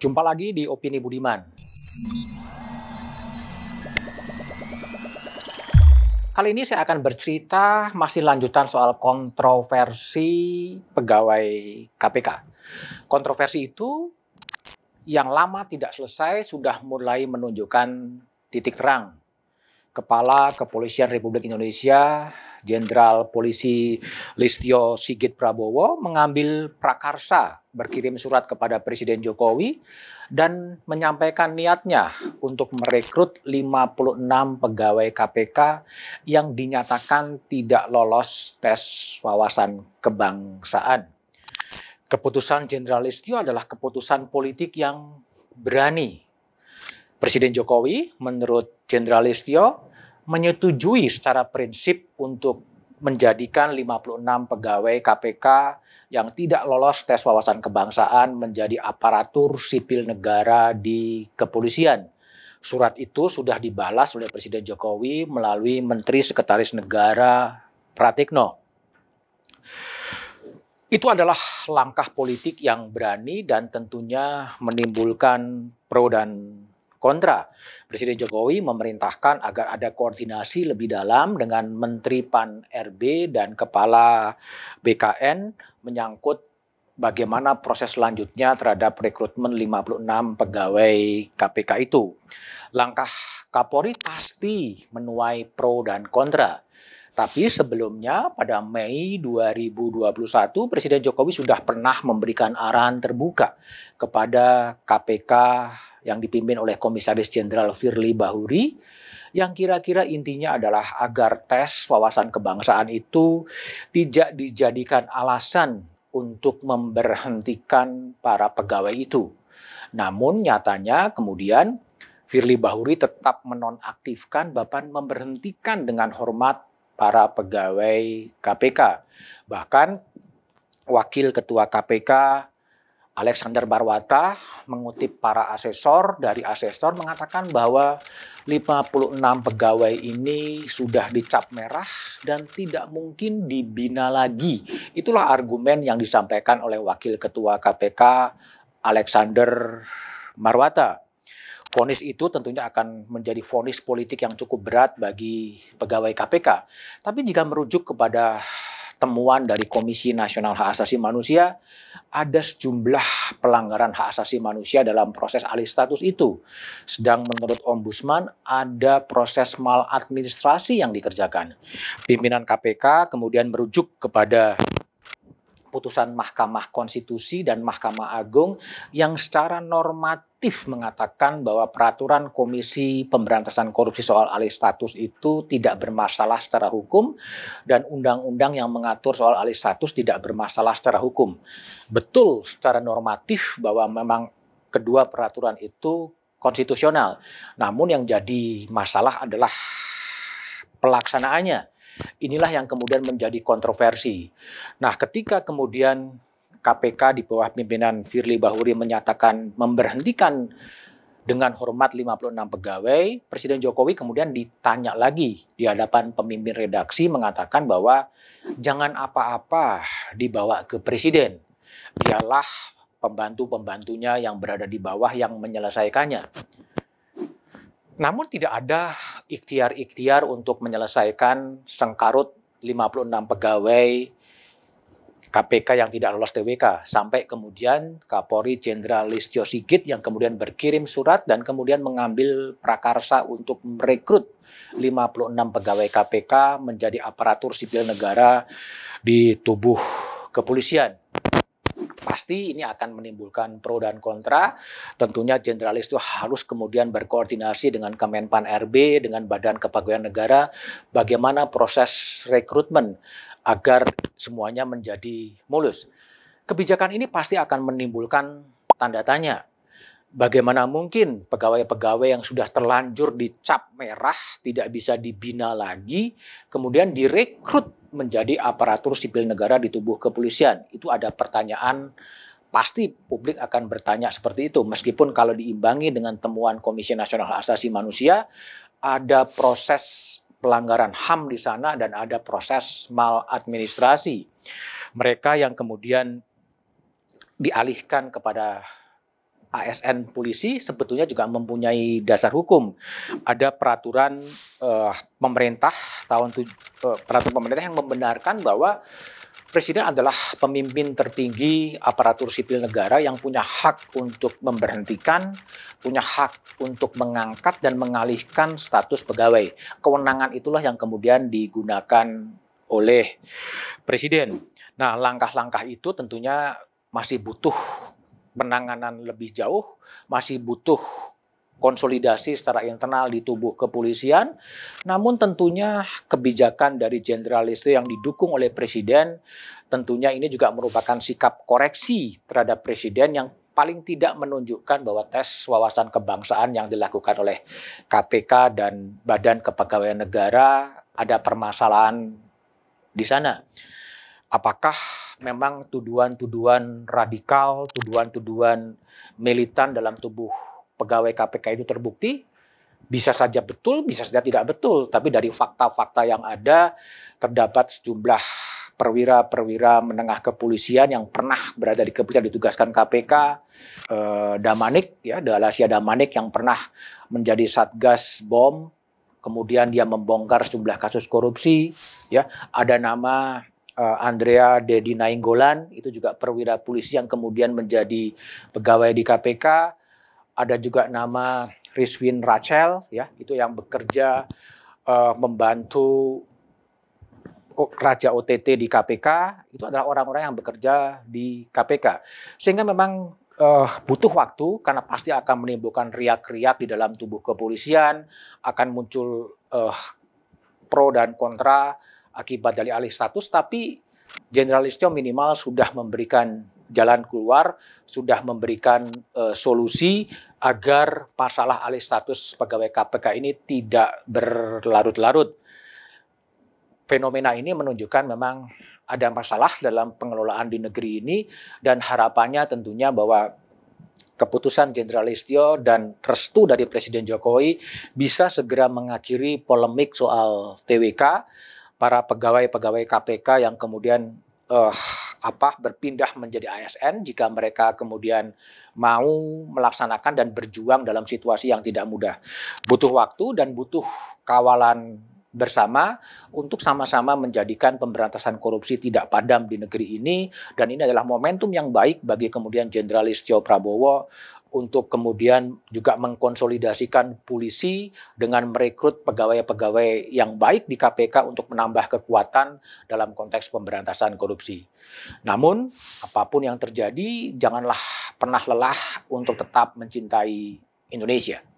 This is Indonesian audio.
Jumpa lagi di Opini Budiman. Kali ini saya akan bercerita masih lanjutan soal kontroversi pegawai KPK. Kontroversi itu yang lama tidak selesai sudah mulai menunjukkan titik terang. Kepala Kepolisian Republik Indonesia Jenderal Polisi Listio Sigit Prabowo mengambil prakarsa berkirim surat kepada Presiden Jokowi dan menyampaikan niatnya untuk merekrut 56 pegawai KPK yang dinyatakan tidak lolos tes wawasan kebangsaan. Keputusan Jenderal Listio adalah keputusan politik yang berani. Presiden Jokowi menurut Jenderal Listio menyetujui secara prinsip untuk menjadikan 56 pegawai KPK yang tidak lolos tes wawasan kebangsaan menjadi aparatur sipil negara di kepolisian. Surat itu sudah dibalas oleh Presiden Jokowi melalui Menteri Sekretaris Negara Pratikno. Itu adalah langkah politik yang berani dan tentunya menimbulkan pro dan Kontra, Presiden Jokowi memerintahkan agar ada koordinasi lebih dalam dengan Menteri Pan RB dan Kepala BKN menyangkut bagaimana proses selanjutnya terhadap rekrutmen 56 pegawai KPK itu. Langkah Kapolri pasti menuai pro dan kontra. Tapi sebelumnya pada Mei 2021 Presiden Jokowi sudah pernah memberikan arahan terbuka kepada KPK yang dipimpin oleh Komisaris Jenderal Firly Bahuri yang kira-kira intinya adalah agar tes wawasan kebangsaan itu tidak dijadikan alasan untuk memberhentikan para pegawai itu. Namun nyatanya kemudian Firly Bahuri tetap menonaktifkan bahkan memberhentikan dengan hormat para pegawai KPK. Bahkan Wakil Ketua KPK Alexander Barwata mengutip para asesor dari asesor mengatakan bahwa 56 pegawai ini sudah dicap merah dan tidak mungkin dibina lagi. Itulah argumen yang disampaikan oleh Wakil Ketua KPK Alexander Marwata. Fonis itu tentunya akan menjadi fonis politik yang cukup berat bagi pegawai KPK. Tapi jika merujuk kepada temuan dari Komisi Nasional Hak Asasi Manusia, ada sejumlah pelanggaran hak asasi manusia dalam proses alih status itu. Sedang menurut Ombudsman, ada proses maladministrasi yang dikerjakan. Pimpinan KPK kemudian merujuk kepada putusan Mahkamah Konstitusi dan Mahkamah Agung yang secara normatif aktif mengatakan bahwa peraturan Komisi Pemberantasan Korupsi soal alih status itu tidak bermasalah secara hukum dan undang-undang yang mengatur soal alih status tidak bermasalah secara hukum. Betul secara normatif bahwa memang kedua peraturan itu konstitusional. Namun yang jadi masalah adalah pelaksanaannya. Inilah yang kemudian menjadi kontroversi. Nah, ketika kemudian KPK di bawah pimpinan Firly Bahuri menyatakan memberhentikan dengan hormat 56 pegawai, Presiden Jokowi kemudian ditanya lagi di hadapan pemimpin redaksi mengatakan bahwa jangan apa-apa dibawa ke presiden. Dialah pembantu-pembantunya yang berada di bawah yang menyelesaikannya. Namun tidak ada ikhtiar-ikhtiar untuk menyelesaikan sengkarut 56 pegawai KPK yang tidak lolos TWK sampai kemudian Kapolri Jenderal Listio Sigit yang kemudian berkirim surat dan kemudian mengambil prakarsa untuk merekrut 56 pegawai KPK menjadi aparatur sipil negara di tubuh kepolisian. Pasti ini akan menimbulkan pro dan kontra. Tentunya Jenderal Listio harus kemudian berkoordinasi dengan Kemenpan RB, dengan Badan Kepegawaian Negara, bagaimana proses rekrutmen agar semuanya menjadi mulus. Kebijakan ini pasti akan menimbulkan tanda tanya. Bagaimana mungkin pegawai-pegawai yang sudah terlanjur dicap merah, tidak bisa dibina lagi, kemudian direkrut menjadi aparatur sipil negara di tubuh kepolisian? Itu ada pertanyaan pasti publik akan bertanya seperti itu meskipun kalau diimbangi dengan temuan Komisi Nasional Asasi Manusia ada proses pelanggaran HAM di sana dan ada proses maladministrasi. Mereka yang kemudian dialihkan kepada ASN polisi sebetulnya juga mempunyai dasar hukum. Ada peraturan uh, pemerintah tahun uh, peraturan pemerintah yang membenarkan bahwa Presiden adalah pemimpin tertinggi aparatur sipil negara yang punya hak untuk memberhentikan, punya hak untuk mengangkat dan mengalihkan status pegawai. Kewenangan itulah yang kemudian digunakan oleh presiden. Nah, langkah-langkah itu tentunya masih butuh penanganan lebih jauh, masih butuh konsolidasi secara internal di tubuh kepolisian. Namun tentunya kebijakan dari Jenderal Listio yang didukung oleh Presiden tentunya ini juga merupakan sikap koreksi terhadap Presiden yang paling tidak menunjukkan bahwa tes wawasan kebangsaan yang dilakukan oleh KPK dan Badan Kepegawaian Negara ada permasalahan di sana. Apakah memang tuduhan-tuduhan radikal, tuduhan-tuduhan militan dalam tubuh pegawai KPK itu terbukti, bisa saja betul, bisa saja tidak betul. Tapi dari fakta-fakta yang ada, terdapat sejumlah perwira-perwira menengah kepolisian yang pernah berada di kepolisian ditugaskan KPK, eh, Damanik, ya, Dalasia Damanik yang pernah menjadi satgas bom, kemudian dia membongkar sejumlah kasus korupsi, ya, ada nama eh, Andrea Dedi Nainggolan, itu juga perwira polisi yang kemudian menjadi pegawai di KPK, ada juga nama Rizwin Rachel ya, itu yang bekerja uh, membantu raja OTT di KPK itu adalah orang-orang yang bekerja di KPK. Sehingga memang uh, butuh waktu karena pasti akan menimbulkan riak-riak di dalam tubuh kepolisian, akan muncul uh, pro dan kontra akibat dari alih status tapi Jenderal Listio minimal sudah memberikan jalan keluar, sudah memberikan uh, solusi agar masalah alih status pegawai KPK ini tidak berlarut-larut. Fenomena ini menunjukkan memang ada masalah dalam pengelolaan di negeri ini dan harapannya tentunya bahwa keputusan Jenderal Listio dan restu dari Presiden Jokowi bisa segera mengakhiri polemik soal TWK para pegawai-pegawai KPK yang kemudian uh, apa berpindah menjadi ASN jika mereka kemudian mau melaksanakan dan berjuang dalam situasi yang tidak mudah. Butuh waktu dan butuh kawalan bersama untuk sama-sama menjadikan pemberantasan korupsi tidak padam di negeri ini dan ini adalah momentum yang baik bagi kemudian Jenderal Istio Prabowo untuk kemudian juga mengkonsolidasikan polisi dengan merekrut pegawai-pegawai yang baik di KPK untuk menambah kekuatan dalam konteks pemberantasan korupsi. Namun, apapun yang terjadi, janganlah pernah lelah untuk tetap mencintai Indonesia.